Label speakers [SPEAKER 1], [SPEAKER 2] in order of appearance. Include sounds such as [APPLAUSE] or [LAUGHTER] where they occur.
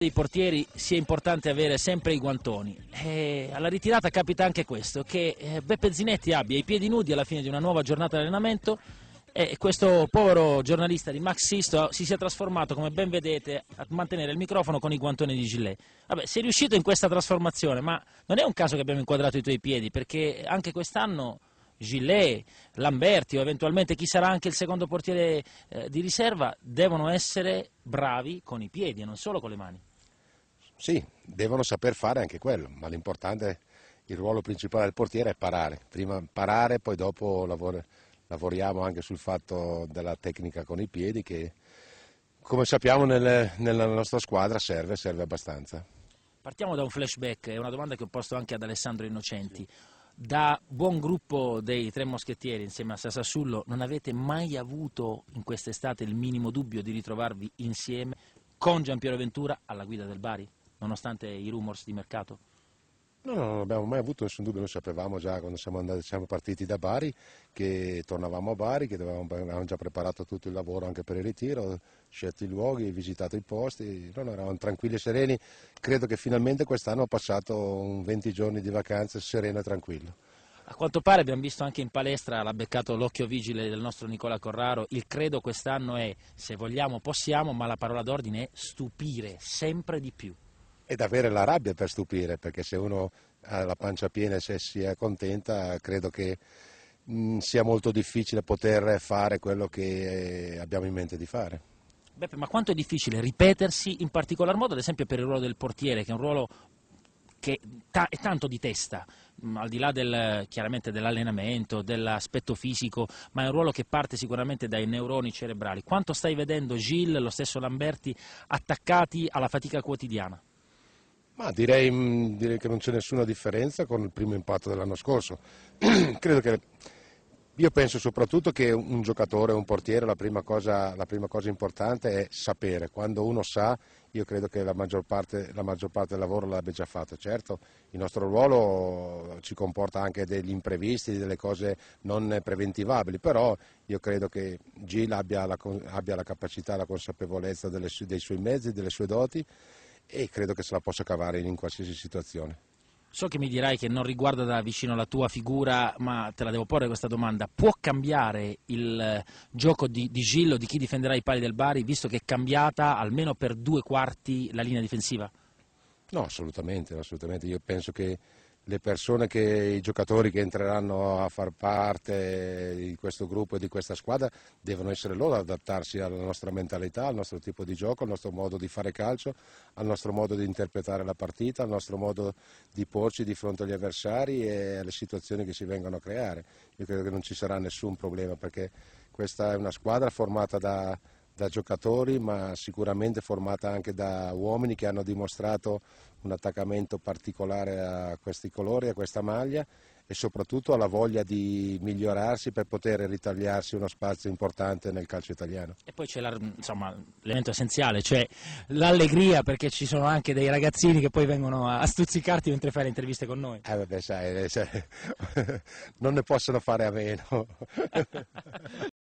[SPEAKER 1] dei portieri sia importante avere sempre i guantoni. E eh, alla ritirata capita anche questo, che eh, Beppe Zinetti abbia i piedi nudi alla fine di una nuova giornata di allenamento e questo povero giornalista di Max Sisto ah, si sia trasformato, come ben vedete, a mantenere il microfono con i guantoni di Gillet. Vabbè, sei riuscito in questa trasformazione, ma non è un caso che abbiamo inquadrato i tuoi piedi, perché anche quest'anno... Gillet, Lamberti o eventualmente chi sarà anche il secondo portiere eh, di riserva devono essere bravi con i piedi e non solo con le mani.
[SPEAKER 2] Sì, devono saper fare anche quello, ma l'importante il ruolo principale del portiere è parare, prima parare, poi dopo lavor lavoriamo anche sul fatto della tecnica con i piedi che come sappiamo nel, nella nostra squadra serve, serve abbastanza.
[SPEAKER 1] Partiamo da un flashback, è una domanda che ho posto anche ad Alessandro Innocenti. Sì. Da buon gruppo dei tre moschettieri insieme a Sasassullo non avete mai avuto in quest'estate il minimo dubbio di ritrovarvi insieme con Giampiero Ventura alla guida del Bari? nonostante i rumors di mercato?
[SPEAKER 2] No, no, non abbiamo mai avuto nessun dubbio, noi sapevamo già quando siamo, andati, siamo, partiti da Bari che tornavamo a Bari, che dovevamo, avevamo già preparato tutto il lavoro anche per il ritiro, scelto i luoghi, visitato i posti, no, no, eravamo tranquilli e sereni, credo che finalmente quest'anno ho passato un 20 giorni di vacanze sereno e tranquillo.
[SPEAKER 1] A quanto pare abbiamo visto anche in palestra, l'ha beccato l'occhio vigile del nostro Nicola Corraro, il credo quest'anno è se vogliamo possiamo, ma la parola d'ordine è stupire sempre di più
[SPEAKER 2] ed avere la rabbia per stupire, perché se uno ha la pancia piena e se si è contenta, credo che mh, mm, sia molto difficile poter fare quello che eh, abbiamo in mente di fare.
[SPEAKER 1] Beppe, ma quanto è difficile ripetersi, in particolar modo ad esempio per il ruolo del portiere, che è un ruolo che ta- è tanto di testa, mm, al di là del, chiaramente dell'allenamento, dell'aspetto fisico, ma è un ruolo che parte sicuramente dai neuroni cerebrali. Quanto stai vedendo Gilles, lo stesso Lamberti, attaccati alla fatica quotidiana?
[SPEAKER 2] Ma direi, mm, direi, che non c'è nessuna differenza con il primo impatto dell'anno scorso. [CLEARS THROAT] che, io penso soprattutto che un giocatore, un portiere, la prima, cosa, la prima, cosa, importante è sapere. Quando uno sa, io credo che la maggior parte, la maggior parte del lavoro l'abbia già fatto. Certo, il nostro ruolo ci comporta anche degli imprevisti, delle cose non preventivabili, però io credo che Gil abbia la, abbia la capacità, la consapevolezza delle, dei suoi mezzi, delle sue doti e credo che se la possa cavare in qualsiasi situazione.
[SPEAKER 1] So che mi dirai che non riguarda da vicino la tua figura, ma te la devo porre questa domanda. Può cambiare il eh, gioco di, di Gillo, di chi difenderà i pali del Bari, visto che è cambiata almeno per due quarti la linea difensiva?
[SPEAKER 2] No, assolutamente, assolutamente. Io penso che le persone, che, i giocatori che entreranno a far parte di questo gruppo e di questa squadra devono essere loro ad adattarsi alla nostra mentalità, al nostro tipo di gioco, al nostro modo di fare calcio, al nostro modo di interpretare la partita, al nostro modo di porci di fronte agli avversari e alle situazioni che si vengono a creare. Io credo che non ci sarà nessun problema perché questa è una squadra formata da da giocatori ma sicuramente formata anche da uomini che hanno dimostrato un attaccamento particolare a questi colori, a questa maglia e soprattutto alla voglia di migliorarsi per poter ritagliarsi uno spazio importante nel calcio italiano.
[SPEAKER 1] E poi c'è l'elemento essenziale, cioè l'allegria perché ci sono anche dei ragazzini che poi vengono a, stuzzicarti mentre fai le interviste con noi.
[SPEAKER 2] Eh beh, sai, eh, cioè, sai [LAUGHS] non ne possono fare a meno.
[SPEAKER 1] [LAUGHS]